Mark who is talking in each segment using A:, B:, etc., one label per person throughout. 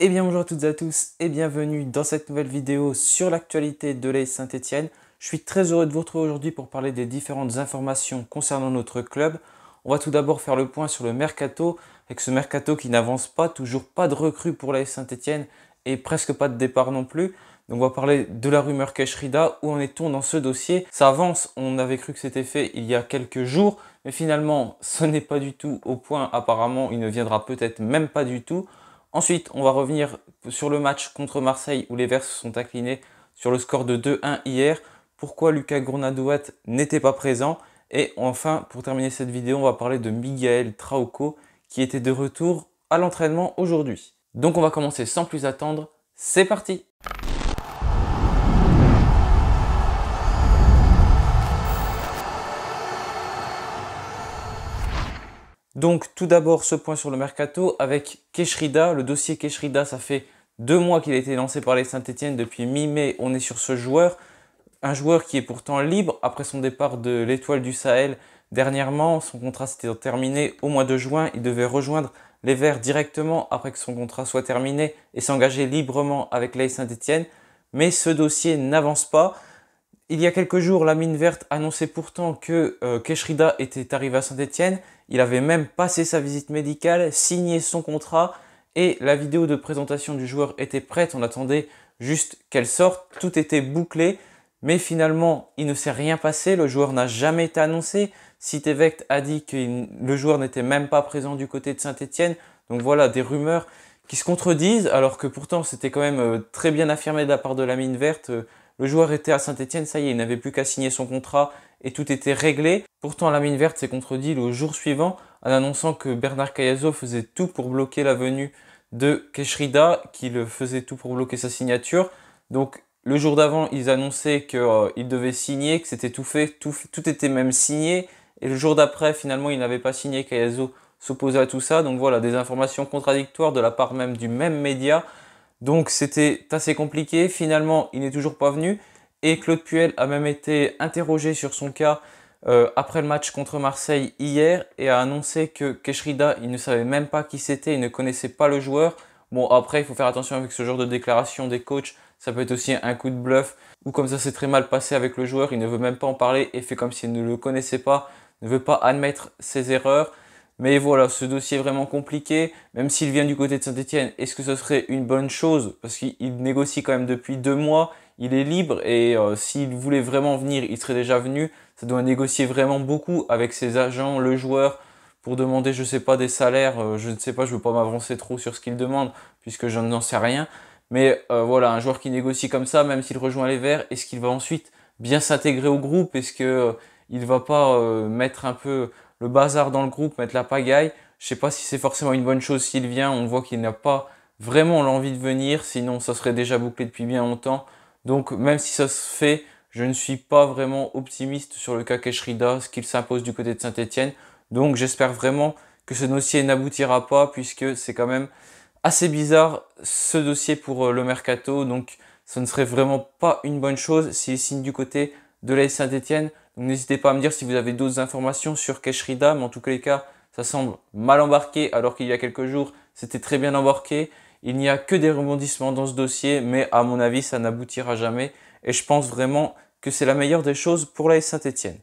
A: Eh bien bonjour à toutes et à tous et bienvenue dans cette nouvelle vidéo sur l'actualité de l'AS Saint-Etienne. Je suis très heureux de vous retrouver aujourd'hui pour parler des différentes informations concernant notre club. On va tout d'abord faire le point sur le mercato, avec ce mercato qui n'avance pas, toujours pas de recrues pour l'AS Saint-Etienne et presque pas de départ non plus. Donc on va parler de la rumeur Keshrida, où en est-on dans ce dossier Ça avance, on avait cru que c'était fait il y a quelques jours, mais finalement ce n'est pas du tout au point, apparemment il ne viendra peut-être même pas du tout. Ensuite, on va revenir sur le match contre Marseille où les Verts se sont inclinés sur le score de 2-1 hier. Pourquoi Lucas Gournadouat n'était pas présent Et enfin, pour terminer cette vidéo, on va parler de Miguel Trauco qui était de retour à l'entraînement aujourd'hui. Donc on va commencer sans plus attendre. C'est parti Donc tout d'abord ce point sur le mercato avec Keshrida, le dossier Keshrida, ça fait deux mois qu'il a été lancé par les Saint-Etienne, depuis mi-mai on est sur ce joueur, un joueur qui est pourtant libre après son départ de l'étoile du Sahel dernièrement, son contrat s'était terminé au mois de juin, il devait rejoindre les Verts directement après que son contrat soit terminé et s'engager librement avec les Saint-Etienne, mais ce dossier n'avance pas, il y a quelques jours, la mine verte annonçait pourtant que euh, Keshrida était arrivé à Saint-Etienne. Il avait même passé sa visite médicale, signé son contrat et la vidéo de présentation du joueur était prête. On attendait juste qu'elle sorte. Tout était bouclé. Mais finalement, il ne s'est rien passé. Le joueur n'a jamais été annoncé. Citévect a dit que le joueur n'était même pas présent du côté de Saint-Etienne. Donc voilà, des rumeurs qui se contredisent alors que pourtant c'était quand même euh, très bien affirmé de la part de la mine verte. Euh, le joueur était à Saint-Etienne, ça y est, il n'avait plus qu'à signer son contrat et tout était réglé. Pourtant, la mine verte s'est contredit le jour suivant en annonçant que Bernard Cayazo faisait tout pour bloquer la venue de Keshrida, qu'il faisait tout pour bloquer sa signature. Donc, le jour d'avant, ils annonçaient qu'il euh, devait signer, que c'était tout fait, tout, était même signé. Et le jour d'après, finalement, il n'avait pas signé. Kayazo s'opposait à tout ça. Donc voilà, des informations contradictoires de la part même du même média. Donc c'était assez compliqué. Finalement, il n'est toujours pas venu. Et Claude Puel a même été interrogé sur son cas euh, après le match contre Marseille hier et a annoncé que Keshrida, il ne savait même pas qui c'était, il ne connaissait pas le joueur. Bon, après, il faut faire attention avec ce genre de déclaration des coachs. Ça peut être aussi un coup de bluff ou comme ça c'est très mal passé avec le joueur, il ne veut même pas en parler et fait comme s'il ne le connaissait pas, ne veut pas admettre ses erreurs. Mais voilà, ce dossier est vraiment compliqué. Même s'il vient du côté de Saint-Etienne, est-ce que ce serait une bonne chose Parce qu'il négocie quand même depuis deux mois, il est libre et euh, s'il voulait vraiment venir, il serait déjà venu. Ça doit négocier vraiment beaucoup avec ses agents, le joueur, pour demander, je ne sais pas, des salaires. Euh, je ne sais pas, je ne veux pas m'avancer trop sur ce qu'il demande, puisque je n'en sais rien. Mais euh, voilà, un joueur qui négocie comme ça, même s'il rejoint les Verts, est-ce qu'il va ensuite bien s'intégrer au groupe Est-ce qu'il ne va pas mettre un peu le bazar dans le groupe, mettre la pagaille. Je sais pas si c'est forcément une bonne chose s'il vient. On voit qu'il n'a pas vraiment l'envie de venir, sinon ça serait déjà bouclé depuis bien longtemps. Donc même si ça se fait, je ne suis pas vraiment optimiste sur le cas Keshrida, ce qu'il s'impose du côté de Saint-Etienne. Donc j'espère vraiment que ce dossier n'aboutira pas, puisque c'est quand même assez bizarre ce dossier pour euh, le mercato. Donc ça ne serait vraiment pas une bonne chose s'il signe du côté de l'AS Saint-Etienne. N'hésitez pas à me dire si vous avez d'autres informations sur Keshrida, mais en tous les cas, ça semble mal embarqué alors qu'il y a quelques jours, c'était très bien embarqué. Il n'y a que des rebondissements dans ce dossier, mais à mon avis, ça n'aboutira jamais. Et je pense vraiment que c'est la meilleure des choses pour la Saint-Etienne.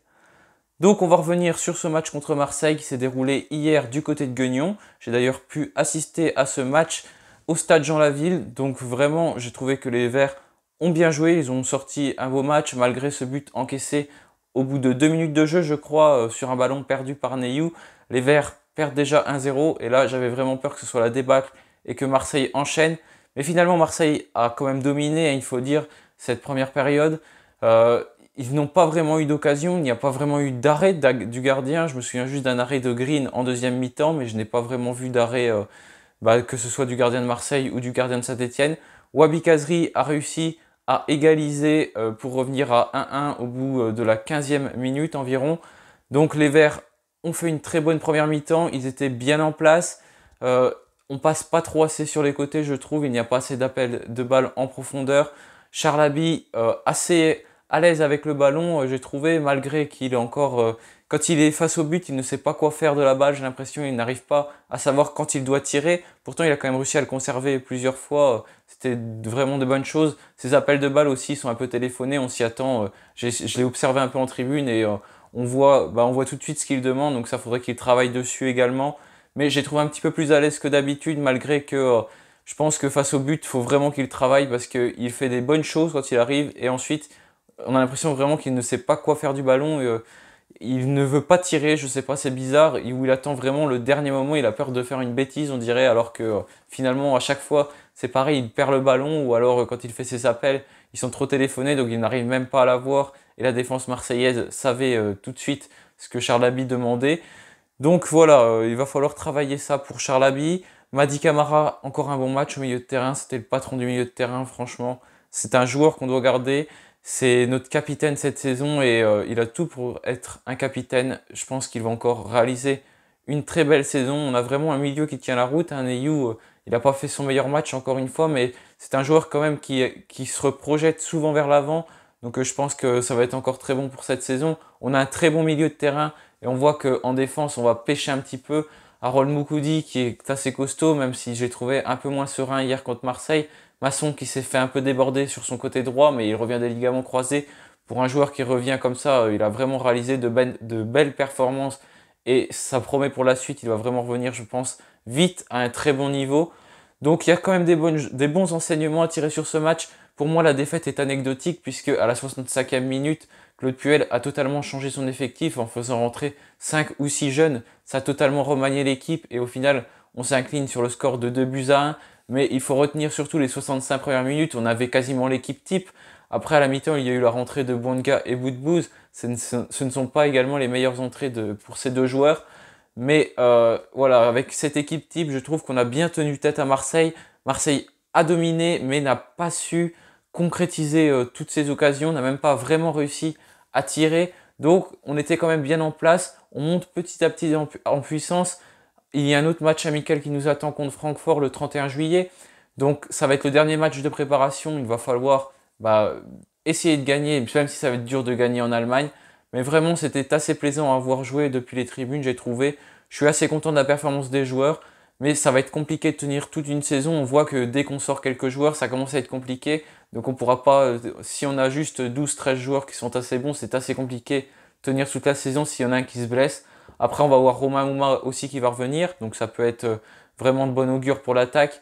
A: Donc on va revenir sur ce match contre Marseille qui s'est déroulé hier du côté de Guignon. J'ai d'ailleurs pu assister à ce match au stade Jean-Laville. Donc vraiment, j'ai trouvé que les Verts ont bien joué. Ils ont sorti un beau match malgré ce but encaissé au bout de deux minutes de jeu, je crois, euh, sur un ballon perdu par Neyou, les Verts perdent déjà 1-0. Et là, j'avais vraiment peur que ce soit la débâcle et que Marseille enchaîne. Mais finalement, Marseille a quand même dominé, hein, il faut dire, cette première période. Euh, ils n'ont pas vraiment eu d'occasion, il n'y a pas vraiment eu d'arrêt du gardien. Je me souviens juste d'un arrêt de Green en deuxième mi-temps, mais je n'ai pas vraiment vu d'arrêt, euh, bah, que ce soit du gardien de Marseille ou du gardien de Saint-Etienne. Wabi Kazri a réussi à égaliser euh, pour revenir à 1-1 au bout euh, de la 15e minute environ. Donc les Verts ont fait une très bonne première mi-temps, ils étaient bien en place. Euh, on passe pas trop assez sur les côtés, je trouve. Il n'y a pas assez d'appels de balles en profondeur. Charlaby, assez à l'aise avec le ballon, euh, j'ai trouvé, malgré qu'il est encore... Euh, quand il est face au but, il ne sait pas quoi faire de la balle, j'ai l'impression il n'arrive pas à savoir quand il doit tirer. Pourtant, il a quand même réussi à le conserver plusieurs fois. Euh, c'était vraiment de bonnes choses. Ses appels de balle aussi sont un peu téléphonés, on s'y attend. Je l'ai observé un peu en tribune et on voit, bah, on voit tout de suite ce qu'il demande, donc ça faudrait qu'il travaille dessus également. Mais j'ai trouvé un petit peu plus à l'aise que d'habitude, malgré que... je pense que face au but, il faut vraiment qu'il travaille parce qu'il fait des bonnes choses quand il arrive et ensuite on a l'impression vraiment qu'il ne sait pas quoi faire du ballon. Euh, il ne veut pas tirer, je sais pas, c'est bizarre. Il, il attend vraiment le dernier moment, il a peur de faire une bêtise, on dirait, alors que euh, finalement, à chaque fois, c'est pareil, il perd le ballon ou alors euh, quand il fait ses appels, ils sont trop téléphonés donc il n'arrive même pas à l'avoir. Et la défense marseillaise savait tout de suite ce que Charlabi demandait. Donc voilà, il va falloir travailler ça pour Charlabi. Madi Camara, encore un bon match au milieu de terrain. C'était le patron du milieu de terrain, franchement. C'est un joueur qu'on doit garder. C'est notre capitaine cette saison et euh, il a tout pour être un capitaine. Je pense qu'il va encore réaliser une très belle saison. On a vraiment un milieu qui tient la route. Un hein. euh, il n'a pas fait son meilleur match encore une fois, mais c'est un joueur quand même qui, se reprojette souvent vers l'avant. Donc euh, je pense que ça va être encore très bon pour cette saison. On a un très bon milieu de terrain et on voit qu'en défense, on va pêcher un petit peu. Harold Moukoudi qui est assez costaud, même si j'ai trouvé un peu moins serein hier contre Marseille. Masson qui s'est fait un peu déborder sur son côté droit, mais il revient des ligaments croisés. Pour un joueur qui revient comme ça, euh, il a vraiment réalisé ben-, de, belles performances et ça promet pour la suite. Il va vraiment revenir, je pense, vite à un très bon niveau. Donc il y a quand même des, bons enseignements à tirer sur ce match. Pour moi, la défaite est anecdotique puisque à la 65e minute, Claude Puel a totalement changé son effectif en faisant rentrer 5 ou 6 jeunes. Ça a totalement remanié l'équipe et au final, on s'incline sur le score de 2 buts à 1. Mais il faut retenir surtout les 65 premières minutes. On avait quasiment l'équipe type. Après, à la mi-temps, il y a eu la rentrée de Bouanga et Boudbouz. Ce ne sont pas également les meilleures entrées pour ces deux joueurs. Mais euh, voilà, avec cette équipe type, je trouve qu'on a bien tenu tête à Marseille. Marseille a dominé, mais n'a pas su concrétiser euh, toutes ses occasions, n'a même pas vraiment réussi à tirer. Donc, on était quand même bien en place. On monte petit à petit en puissance. Il y a un autre match amical qui nous attend contre Francfort le 31 juillet. Donc ça va être le dernier match de préparation. Il va falloir bah, essayer de gagner, même si ça va être dur de gagner en Allemagne. Mais vraiment, c'était assez plaisant à voir jouer depuis les tribunes, j'ai trouvé. Je suis assez content de la performance des joueurs. Mais ça va être compliqué de tenir toute une saison. On voit que dès qu'on sort quelques joueurs, ça commence à être compliqué. Donc on pourra pas, si on a juste 12-13 joueurs qui sont assez bons, c'est assez compliqué de tenir toute la saison s'il y en a un qui se blesse. Après, on va voir Romain Mouma aussi qui va revenir, donc ça peut être euh, vraiment de bon augure pour l'attaque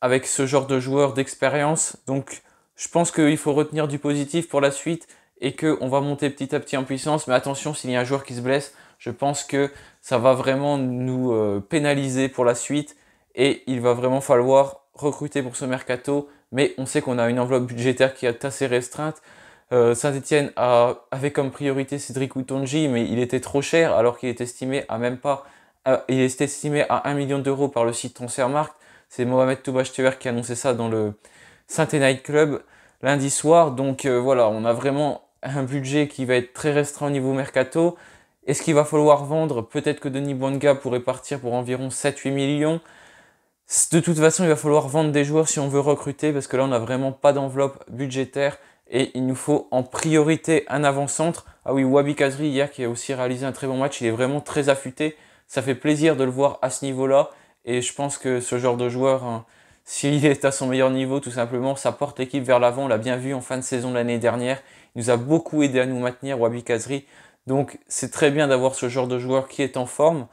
A: avec ce genre de joueur d'expérience. Donc, je pense qu'il faut retenir du positif pour la suite et qu'on va monter petit à petit en puissance. Mais attention, s'il y a un joueur qui se blesse, je pense que ça va vraiment nous euh, pénaliser pour la suite et il va vraiment falloir recruter pour ce mercato. Mais on sait qu'on a une enveloppe budgétaire qui est assez restreinte. Euh, Saint-Etienne avait comme priorité Cédric Outonji, mais il était trop cher alors qu'il est estimé à même pas. Euh, il estimé à 1 million d'euros par le site Transfermarkt. C'est Mohamed Toubachetuer qui a annoncé ça dans le saint Night Club lundi soir. Donc euh, voilà, on a vraiment un budget qui va être très restreint au niveau mercato. Est-ce qu'il va falloir vendre Peut-être que Denis Bouanga pourrait partir pour environ 7-8 millions. De toute façon, il va falloir vendre des joueurs si on veut recruter parce que là, on n'a vraiment pas d'enveloppe budgétaire et il nous faut en priorité un avant-centre. Ah oui, Wabi Kazri hier qui a aussi réalisé un très bon match, il est vraiment très affûté. Ça fait plaisir de le voir à ce niveau-là et je pense que ce genre de joueur, hein, s'il est à son meilleur niveau tout simplement, ça porte l'équipe vers l'avant. On l'a bien vu en fin de saison l'année dernière. Il nous a beaucoup aidé à nous maintenir, Wabi Kazri. Donc c'est très bien d'avoir ce genre de joueur qui est en forme.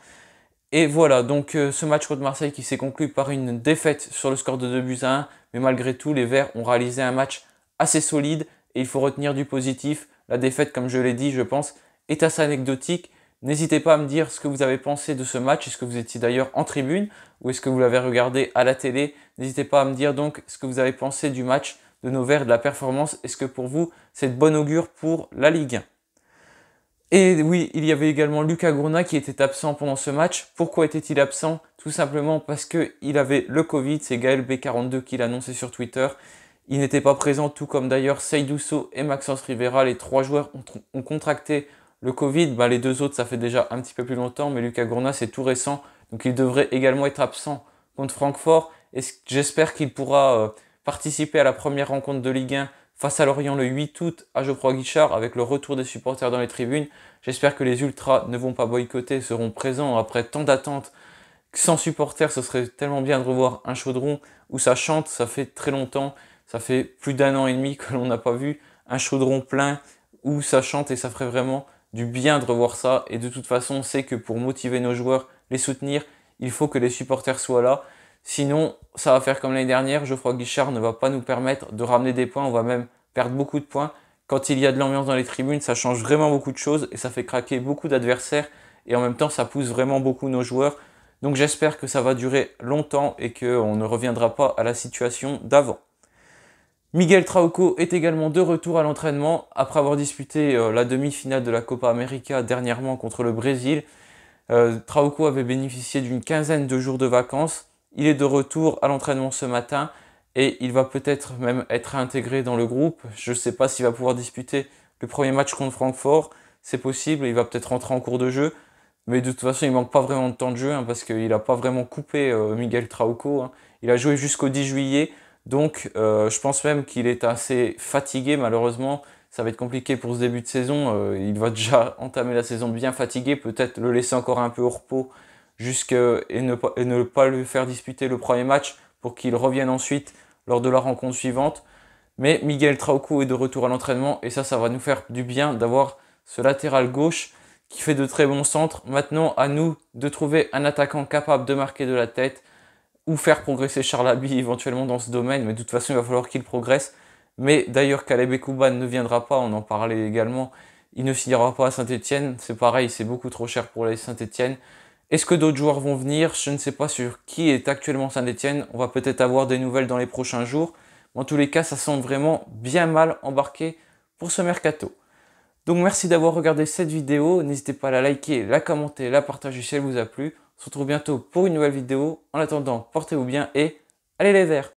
A: Et voilà, donc euh, ce match contre Marseille qui s'est conclu par une défaite sur le score de 2 buts à 1. Mais malgré tout, les Verts ont réalisé un match assez solide et il faut retenir du positif. La défaite, comme je l'ai dit, je pense, est assez anecdotique. N'hésitez pas à me dire ce que vous avez pensé de ce match. Est-ce que vous étiez d'ailleurs en tribune ou est-ce que vous l'avez regardé à la télé N'hésitez pas à me dire donc ce que vous avez pensé du match de nos verts, de la performance. Est-ce que pour vous, c'est de bon augure pour la Ligue Et oui, il y avait également Lucas Gourna qui était absent pendant ce match. Pourquoi était-il absent Tout simplement parce qu'il avait le Covid. C'est Gaël B42 qui l'annonçait sur Twitter. Il n'était pas présent, tout comme d'ailleurs Seydouceau et Maxence Rivera. Les trois joueurs ont, contracté le Covid. Bah, les deux autres, ça fait déjà un petit peu plus longtemps, mais Lucas Gourna, c'est tout récent. Donc il devrait également être absent contre Francfort. j'espère qu'il pourra euh, participer à la première rencontre de Ligue 1 face à Lorient le 8 août à Geoffroy Guichard avec le retour des supporters dans les tribunes. J'espère que les ultras ne vont pas boycotter, seront présents après tant d'attentes. Sans supporters, ce serait tellement bien de revoir un chaudron où ça chante, ça fait très longtemps. Ça fait plus d'un an et demi que l'on n'a pas vu un chaudron plein où ça chante et ça ferait vraiment du bien de revoir ça. Et de toute façon, on sait que pour motiver nos joueurs, les soutenir, il faut que les supporters soient là. Sinon, ça va faire comme l'année dernière. Geoffroy Guichard ne va pas nous permettre de ramener des points. On va même perdre beaucoup de points. Quand il y a de l'ambiance dans les tribunes, ça change vraiment beaucoup de choses et ça fait craquer beaucoup d'adversaires. Et en même temps, ça pousse vraiment beaucoup nos joueurs. Donc j'espère que ça va durer longtemps et qu'on ne reviendra pas à la situation d'avant. Miguel Trauco est également de retour à l'entraînement après avoir disputé euh, la demi-finale de la Copa América dernièrement contre le Brésil. Euh, Trauco avait bénéficié d'une quinzaine de jours de vacances. Il est de retour à l'entraînement ce matin et il va peut-être même être intégré dans le groupe. Je ne sais pas s'il va pouvoir disputer le premier match contre Francfort. C'est possible, il va peut-être rentrer en cours de jeu. Mais de toute façon, il ne manque pas vraiment de temps de jeu hein, parce qu'il n'a pas vraiment coupé euh, Miguel Trauco. Hein. Il a joué jusqu'au 10 juillet. Donc euh, je pense même qu'il est assez fatigué malheureusement. Ça va être compliqué pour ce début de saison. Euh, il va déjà entamer la saison bien fatigué. Peut-être le laisser encore un peu au repos et, ne, pas lui faire disputer le premier match pour qu'il revienne ensuite lors de la rencontre suivante. Mais Miguel Trauco est de retour à l'entraînement et ça, ça va nous faire du bien d'avoir ce latéral gauche qui fait de très bons centres. Maintenant, à nous de trouver un attaquant capable de marquer de la tête, ou faire progresser Charles éventuellement dans ce domaine, mais de toute façon il va falloir qu'il progresse. Mais d'ailleurs Caleb ne viendra pas, on en parlait également, il ne signera pas à Saint-Etienne, c'est pareil, c'est beaucoup trop cher pour les Saint-Etienne. Est-ce que d'autres joueurs vont venir Je ne sais pas sur qui est actuellement Saint-Etienne, on va peut-être avoir des nouvelles dans les prochains jours. En tous les cas, ça semble vraiment bien mal embarqué pour ce mercato. Donc merci d'avoir regardé cette vidéo, n'hésitez pas à la liker, la commenter, la partager si elle vous a plu. On se retrouve bientôt pour une nouvelle vidéo. En attendant, portez-vous bien et allez les verts